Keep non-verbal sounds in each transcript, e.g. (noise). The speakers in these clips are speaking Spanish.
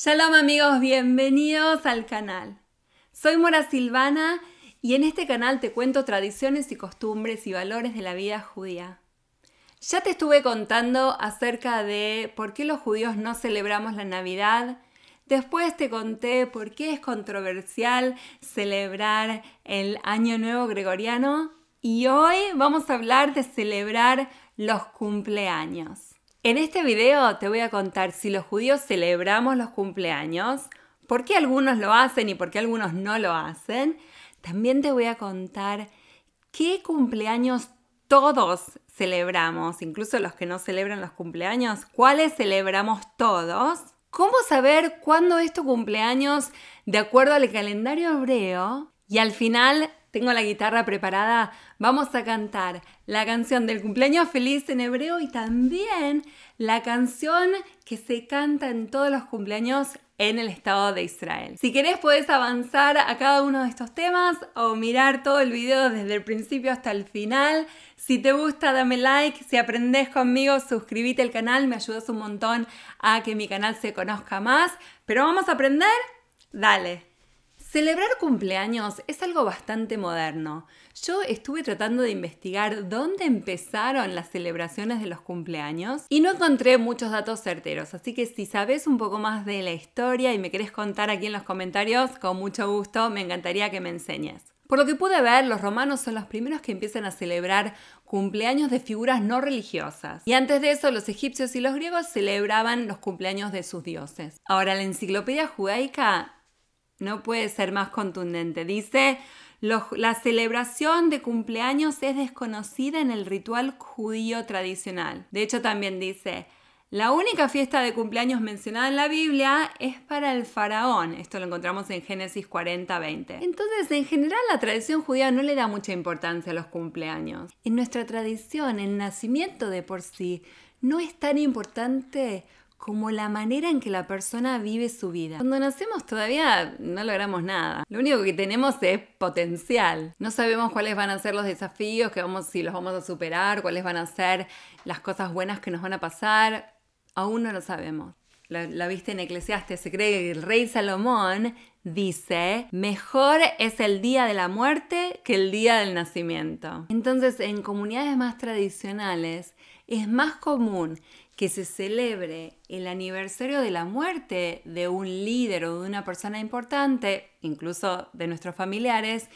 Shalom amigos, bienvenidos al canal. Soy Mora Silvana y en este canal te cuento tradiciones y costumbres y valores de la vida judía. Ya te estuve contando acerca de por qué los judíos no celebramos la Navidad. Después te conté por qué es controversial celebrar el Año Nuevo Gregoriano. Y hoy vamos a hablar de celebrar los cumpleaños. En este video te voy a contar si los judíos celebramos los cumpleaños, por qué algunos lo hacen y por qué algunos no lo hacen. También te voy a contar qué cumpleaños todos celebramos, incluso los que no celebran los cumpleaños, cuáles celebramos todos. ¿Cómo saber cuándo es tu cumpleaños de acuerdo al calendario hebreo? Y al final tengo la guitarra preparada. Vamos a cantar la canción del cumpleaños feliz en hebreo y también la canción que se canta en todos los cumpleaños en el Estado de Israel. Si querés podés avanzar a cada uno de estos temas o mirar todo el video desde el principio hasta el final. Si te gusta dame like, si aprendes conmigo suscríbete al canal, me ayudas un montón a que mi canal se conozca más. Pero vamos a aprender, dale. Celebrar cumpleaños es algo bastante moderno. Yo estuve tratando de investigar dónde empezaron las celebraciones de los cumpleaños y no encontré muchos datos certeros, así que si sabes un poco más de la historia y me querés contar aquí en los comentarios, con mucho gusto, me encantaría que me enseñes. Por lo que pude ver, los romanos son los primeros que empiezan a celebrar cumpleaños de figuras no religiosas. Y antes de eso, los egipcios y los griegos celebraban los cumpleaños de sus dioses. Ahora, la enciclopedia judaica no puede ser más contundente. Dice, la celebración de cumpleaños es desconocida en el ritual judío tradicional. De hecho, también dice, la única fiesta de cumpleaños mencionada en la Biblia es para el faraón. Esto lo encontramos en Génesis 40-20. Entonces, en general, la tradición judía no le da mucha importancia a los cumpleaños. En nuestra tradición, el nacimiento de por sí no es tan importante como la manera en que la persona vive su vida. Cuando nacemos todavía no logramos nada. Lo único que tenemos es potencial. No sabemos cuáles van a ser los desafíos, que vamos, si los vamos a superar, cuáles van a ser las cosas buenas que nos van a pasar. Aún no lo sabemos. La, la viste en Eclesiastes, se cree que el rey Salomón dice, mejor es el día de la muerte que el día del nacimiento. Entonces, en comunidades más tradicionales, es más común que se celebre el aniversario de la muerte de un líder o de una persona importante, incluso de nuestros familiares,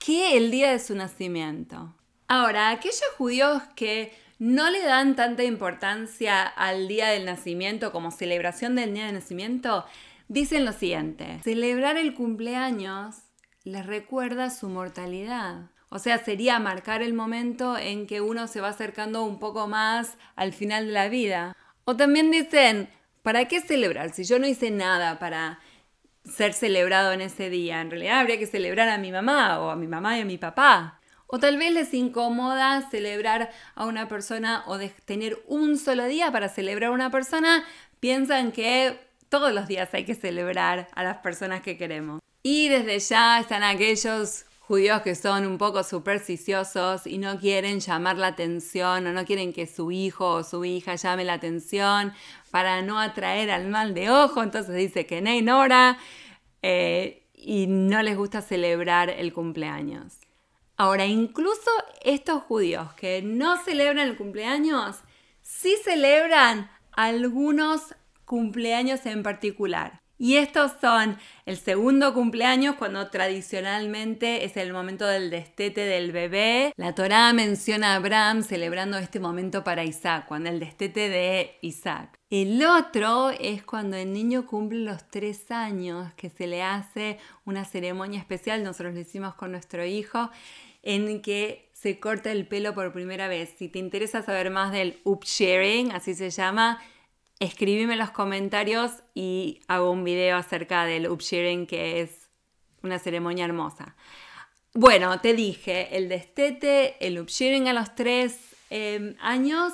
que el día de su nacimiento. Ahora, aquellos judíos que no le dan tanta importancia al día del nacimiento como celebración del día del nacimiento, dicen lo siguiente, celebrar el cumpleaños les recuerda su mortalidad. O sea, sería marcar el momento en que uno se va acercando un poco más al final de la vida. O también dicen, ¿para qué celebrar si yo no hice nada para ser celebrado en ese día? En realidad habría que celebrar a mi mamá o a mi mamá y a mi papá. O tal vez les incomoda celebrar a una persona o tener un solo día para celebrar a una persona. Piensan que todos los días hay que celebrar a las personas que queremos. Y desde ya están aquellos judíos que son un poco supersticiosos y no quieren llamar la atención o no quieren que su hijo o su hija llame la atención para no atraer al mal de ojo, entonces dice que Ney Nora eh, y no les gusta celebrar el cumpleaños. Ahora, incluso estos judíos que no celebran el cumpleaños, sí celebran algunos cumpleaños en particular. Y estos son el segundo cumpleaños, cuando tradicionalmente es el momento del destete del bebé. La Torá menciona a Abraham celebrando este momento para Isaac, cuando el destete de Isaac. El otro es cuando el niño cumple los tres años, que se le hace una ceremonia especial, nosotros lo hicimos con nuestro hijo, en que se corta el pelo por primera vez. Si te interesa saber más del upsharing, así se llama, escribime en los comentarios y hago un video acerca del upsherin que es una ceremonia hermosa. Bueno, te dije, el destete, el upsharing a los tres em, años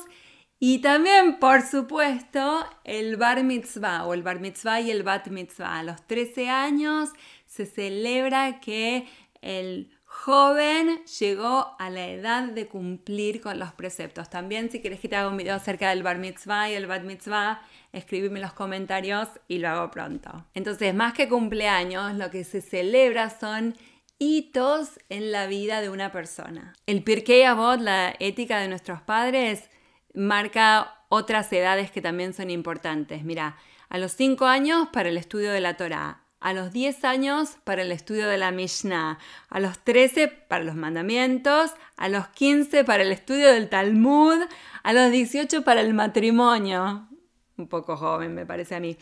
y también, por supuesto, el bar mitzvah o el bar mitzvah y el bat mitzvah. A los 13 años se celebra que el joven llegó a la edad de cumplir con los preceptos. También si quieres que te haga un video acerca del bar mitzvah y el bat mitzvah, escríbeme en los comentarios y lo hago pronto. Entonces, más que cumpleaños, lo que se celebra son hitos en la vida de una persona. El Pirkei Avot, la ética de nuestros padres, marca otras edades que también son importantes. Mira, a los 5 años para el estudio de la Torá, a los 10 años para el estudio de la Mishnah, a los 13 para los mandamientos, a los 15 para el estudio del Talmud, a los 18 para el matrimonio. Un poco joven me parece a mí.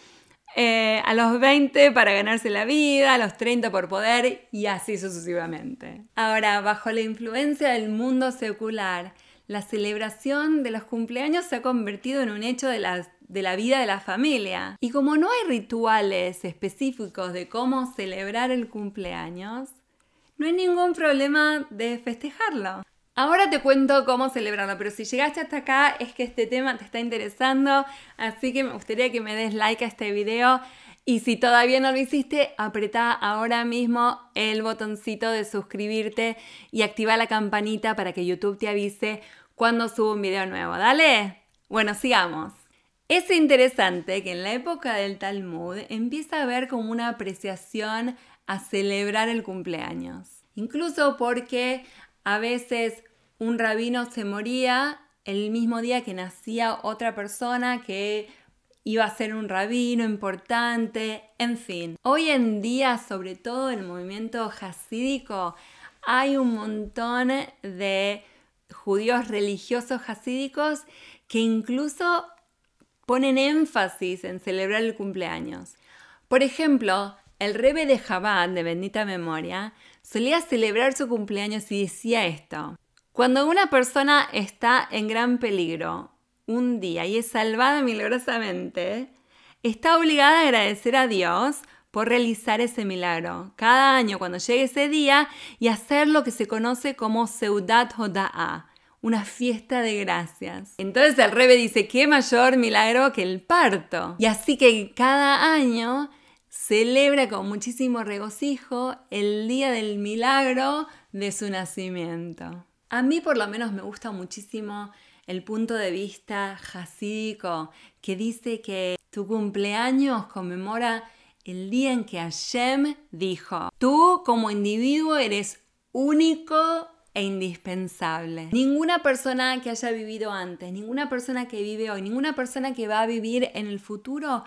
Eh, a los 20 para ganarse la vida, a los 30 por poder y así sucesivamente. Ahora, bajo la influencia del mundo secular, la celebración de los cumpleaños se ha convertido en un hecho de las de la vida de la familia. Y como no hay rituales específicos de cómo celebrar el cumpleaños, no hay ningún problema de festejarlo. Ahora te cuento cómo celebrarlo, pero si llegaste hasta acá es que este tema te está interesando, así que me gustaría que me des like a este video. Y si todavía no lo hiciste, apretá ahora mismo el botoncito de suscribirte y activa la campanita para que YouTube te avise cuando subo un video nuevo. Dale. Bueno, sigamos. Es interesante que en la época del Talmud empieza a haber como una apreciación a celebrar el cumpleaños. Incluso porque a veces un rabino se moría el mismo día que nacía otra persona que iba a ser un rabino importante, en fin. Hoy en día, sobre todo en el movimiento hasídico, hay un montón de judíos religiosos hasídicos que incluso ponen énfasis en celebrar el cumpleaños. Por ejemplo, el rebe de Jabad, de bendita memoria, solía celebrar su cumpleaños y decía esto. Cuando una persona está en gran peligro un día y es salvada milagrosamente, está obligada a agradecer a Dios por realizar ese milagro cada año cuando llegue ese día y hacer lo que se conoce como Seudat Hoda'a, una fiesta de gracias. Entonces el Rebe dice, qué mayor milagro que el parto. Y así que cada año celebra con muchísimo regocijo el día del milagro de su nacimiento. A mí por lo menos me gusta muchísimo el punto de vista jasídico que dice que tu cumpleaños conmemora el día en que Hashem dijo, tú como individuo eres único e indispensable. Ninguna persona que haya vivido antes, ninguna persona que vive hoy, ninguna persona que va a vivir en el futuro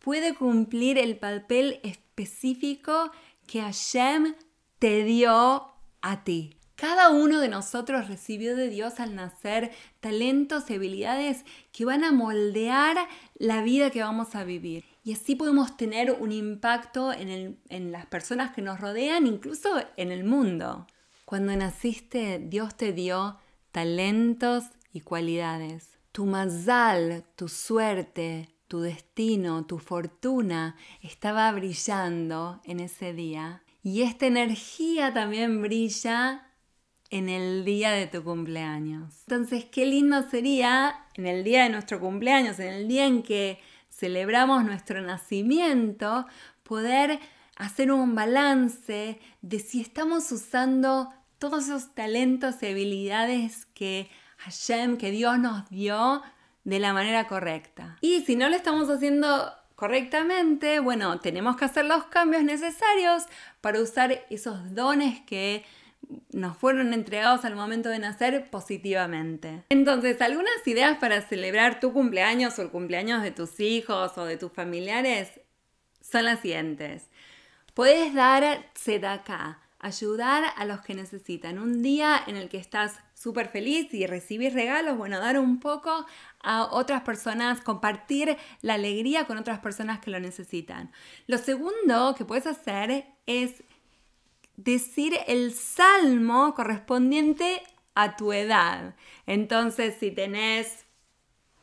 puede cumplir el papel específico que Hashem te dio a ti. Cada uno de nosotros recibió de Dios al nacer talentos y habilidades que van a moldear la vida que vamos a vivir. Y así podemos tener un impacto en las personas que nos rodean, incluso en el mundo. Cuando naciste, Dios te dio talentos y cualidades. Tu mazal, tu suerte, tu destino, tu fortuna estaba brillando en ese día. Y esta energía también brilla en el día de tu cumpleaños. Entonces, qué lindo sería en el día de nuestro cumpleaños, en el día en que celebramos nuestro nacimiento, poder hacer un balance de si estamos usando todos esos talentos y habilidades que Hashem, que Dios nos dio de la manera correcta. Y si no lo estamos haciendo correctamente, bueno, tenemos que hacer los cambios necesarios para usar esos dones que nos fueron entregados al momento de nacer positivamente. Entonces, algunas ideas para celebrar tu cumpleaños o el cumpleaños de tus hijos o de tus familiares son las siguientes. Puedes dar ZK ayudar a los que necesitan. Un día en el que estás súper feliz y recibís regalos, bueno, dar un poco a otras personas, compartir la alegría con otras personas que lo necesitan. Lo segundo que puedes hacer es decir el salmo correspondiente a tu edad. Entonces, si tenés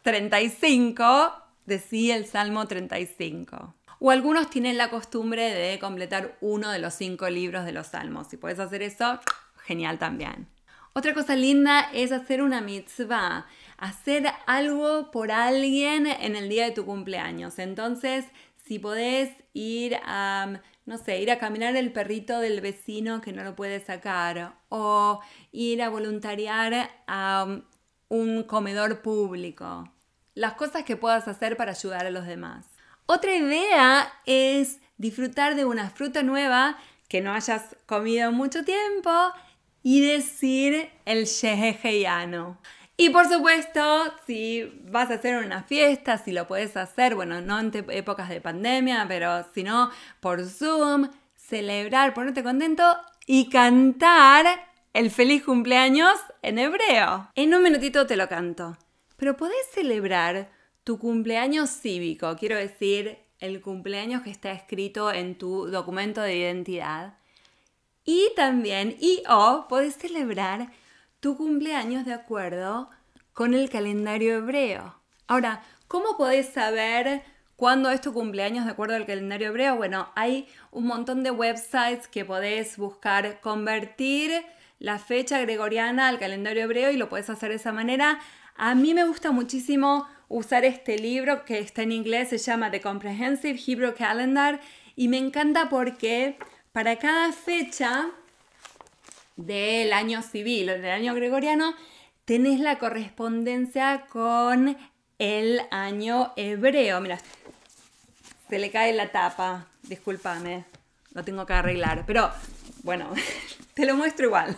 35, decí el salmo 35 o algunos tienen la costumbre de completar uno de los cinco libros de los salmos. Si puedes hacer eso, genial también. Otra cosa linda es hacer una mitzvah, hacer algo por alguien en el día de tu cumpleaños. Entonces, si podés ir a, mm, no sé, ir a caminar el perrito del vecino que no lo puede sacar, o ir a voluntariar a mm, un comedor público. Las cosas que puedas hacer para ayudar a los demás. Otra idea es disfrutar de una fruta nueva que no hayas comido mucho tiempo y decir el yejejeyano. Y por supuesto, si vas a hacer una fiesta, si lo puedes hacer, bueno, no en épocas de pandemia, pero si no, por Zoom, celebrar, ponerte contento y cantar el feliz cumpleaños en hebreo. En un minutito te lo canto. Pero podés celebrar tu cumpleaños cívico, quiero decir, el cumpleaños que está escrito en tu documento de identidad. Y también, y o, podés celebrar tu cumpleaños de acuerdo con el calendario hebreo. Ahora, ¿cómo podés saber cuándo es tu cumpleaños de acuerdo al calendario hebreo? Bueno, hay un montón de websites que podés buscar convertir la fecha gregoriana al calendario hebreo y lo podés hacer de esa manera. A mí me gusta muchísimo usar este libro que está en inglés, se llama The Comprehensive Hebrew Calendar y me encanta porque para cada fecha del año civil o del año gregoriano tenés la correspondencia con el año hebreo. Mira, se le cae la tapa, discúlpame, lo tengo que arreglar, pero bueno, (laughs) te lo muestro igual.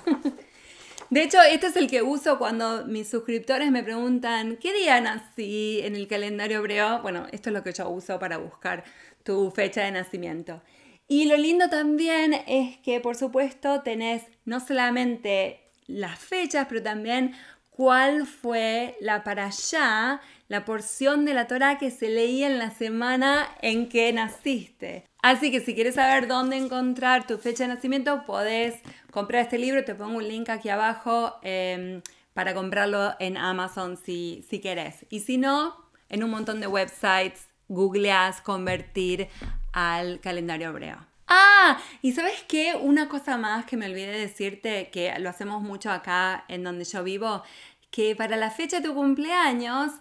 De hecho, este es el que uso cuando mis suscriptores me preguntan, ¿qué día nací en el calendario hebreo? Bueno, esto es lo que yo uso para buscar tu fecha de nacimiento. Y lo lindo también es que, por supuesto, tenés no solamente las fechas, pero también cuál fue la para allá, la porción de la Torah que se leía en la semana en que naciste. Así que si quieres saber dónde encontrar tu fecha de nacimiento, podés comprar este libro. Te pongo un link aquí abajo em, para comprarlo en Amazon si, si querés. Y si no, en un montón de websites googleas convertir al calendario hebreo. Ah, y sabes qué, una cosa más que me olvidé decirte, que lo hacemos mucho acá en donde yo vivo, que para la fecha de tu cumpleaños,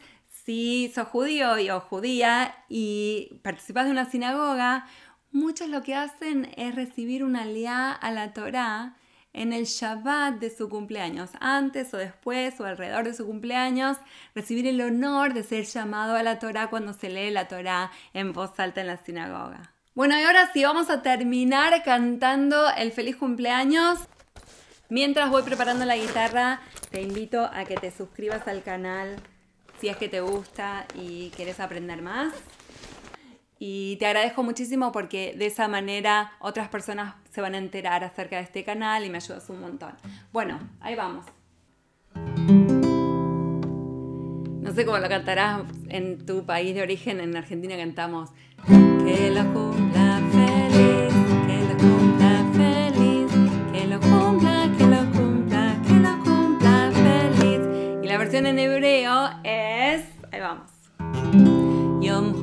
si sos judío y, o judía y participas de una sinagoga, Muchos lo que hacen es recibir una aliá a la Torá en el Shabbat de su cumpleaños, antes o después o alrededor de su cumpleaños, recibir el honor de ser llamado a la Torá cuando se lee la Torá en voz alta en la sinagoga. Bueno, y ahora sí vamos a terminar cantando el feliz cumpleaños. Mientras voy preparando la guitarra, te invito a que te suscribas al canal si es que te gusta y quieres aprender más. Y te agradezco muchísimo porque de esa manera otras personas se van a enterar acerca de este canal y me ayudas un montón. Bueno, ahí vamos. No sé cómo lo cantarás en tu país de origen, en Argentina cantamos. Que lo cumpla feliz, que lo cumpla feliz, que lo cumpla, que lo cumpla, que lo cumpla feliz. Y la versión en hebreo es. Ahí vamos. Yom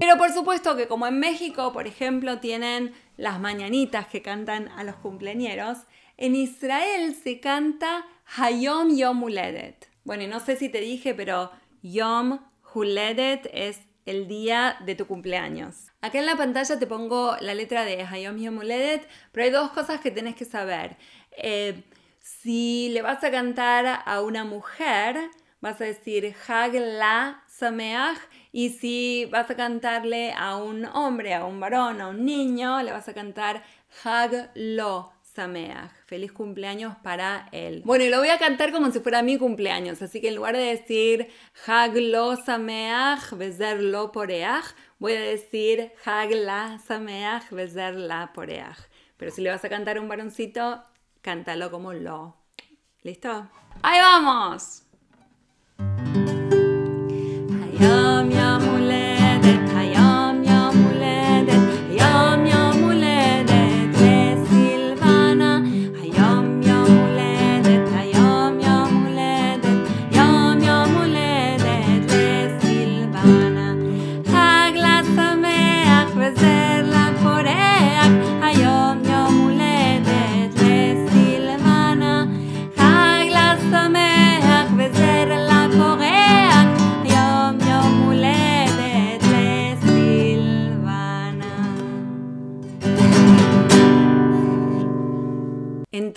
pero por supuesto que como en México, por ejemplo, tienen las mañanitas que cantan a los cumpleañeros, en Israel se canta Hayom Yom Huledet. Bueno, no sé si te dije, pero Yom Huledet es el día de tu cumpleaños. Acá en la pantalla te pongo la letra de Hayom Yom pero hay dos cosas que tienes que saber. Eh, si le vas a cantar a una mujer, vas a decir Hag la Sameach, y si vas a cantarle a un hombre, a un varón, a un niño, le vas a cantar Hag lo Feliz cumpleaños para él. Bueno, y lo voy a cantar como si fuera mi cumpleaños. Así que en lugar de decir Haglo lo Sameach, Bezer lo voy a decir Hag la Sameach, Bezer la Poreach. Pero si le vas a cantar un varoncito, cántalo como lo. ¿Listo? ¡Ahí vamos!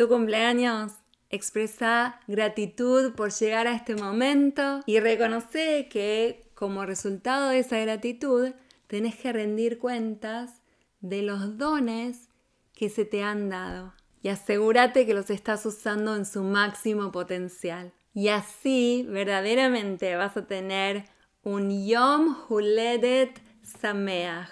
tu cumpleaños. Expresa gratitud por llegar a este momento y reconoce que como resultado de esa gratitud tenés que rendir cuentas de los dones que se te han dado y asegúrate que los estás usando en su máximo potencial. Y así verdaderamente vas a tener un Yom Huledet Sameach,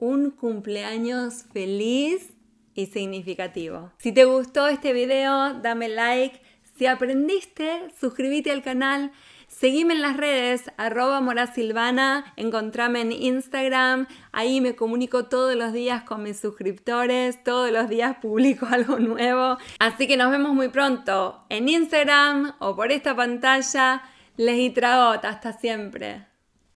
un cumpleaños feliz y significativo. Si te gustó este video, dame like. Si aprendiste, suscríbete al canal. Seguime en las redes, arroba morasilvana, encontrame en Instagram, ahí me comunico todos los días con mis suscriptores, todos los días publico (laughs) algo nuevo. Así que nos vemos muy pronto en Instagram o por esta pantalla. Les tragot, hasta siempre.